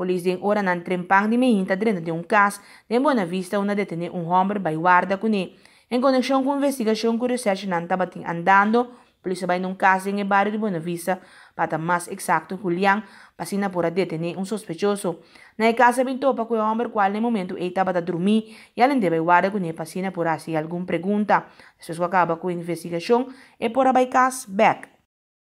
Polícia ora nan trempang di meinta dentro de um caso de Boa Vista onde detene um homem vai guarda com ele. Em conexão com a investigação que o research nan tabatin andando, polícia vai num caso em bairro de Bonavista Vista, para mais exato, exacto, Julián, passina por detener um suspeitoso. Na casa pintou para que o homem, qual no momento ele estava a dormir, e além de vai guarda com ele, passina por assim alguma pergunta. Isso acaba com a investigação e por a casa back.